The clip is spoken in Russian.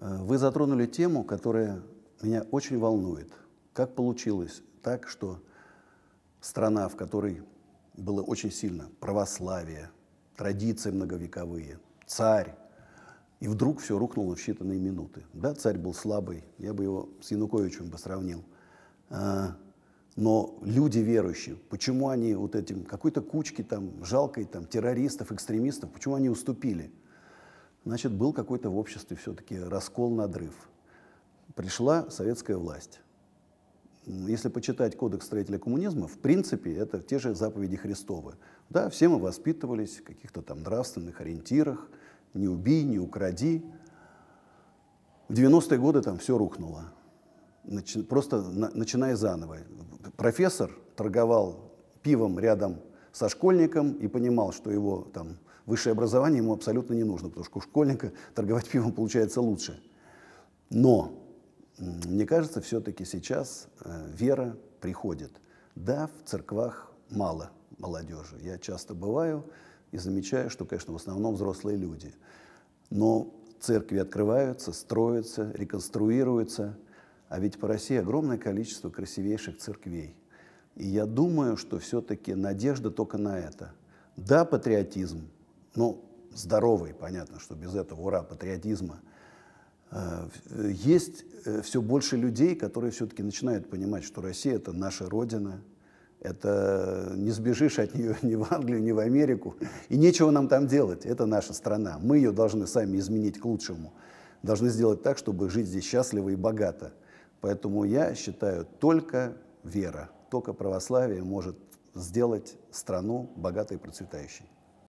Э, вы затронули тему, которая меня очень волнует. Как получилось так, что страна, в которой было очень сильно православие, традиции многовековые, царь, и вдруг все рухнуло в считанные минуты. Да, царь был слабый, я бы его с Януковичем бы сравнил. Э, но люди верующие, почему они вот этим какой-то кучке там жалкой там террористов, экстремистов, почему они уступили – Значит, был какой-то в обществе все-таки раскол, надрыв. Пришла советская власть. Если почитать кодекс строителя коммунизма, в принципе, это те же заповеди Христовы. Да, все мы воспитывались в каких-то там нравственных ориентирах, не убей, не укради. В 90-е годы там все рухнуло. Начи, просто на, начиная заново. Профессор торговал пивом рядом со школьником и понимал, что его там, высшее образование ему абсолютно не нужно, потому что у школьника торговать пивом получается лучше. Но, мне кажется, все-таки сейчас э, вера приходит. Да, в церквах мало молодежи. Я часто бываю и замечаю, что, конечно, в основном взрослые люди. Но церкви открываются, строятся, реконструируются. А ведь по России огромное количество красивейших церквей – и я думаю, что все-таки надежда только на это. Да, патриотизм, ну, здоровый, понятно, что без этого ура патриотизма. Э, есть э, все больше людей, которые все-таки начинают понимать, что Россия – это наша родина, это э, не сбежишь от нее ни в Англию, ни в Америку. И нечего нам там делать. Это наша страна. Мы ее должны сами изменить к лучшему. Должны сделать так, чтобы жить здесь счастливо и богато. Поэтому я считаю только вера. Только православие может сделать страну богатой и процветающей.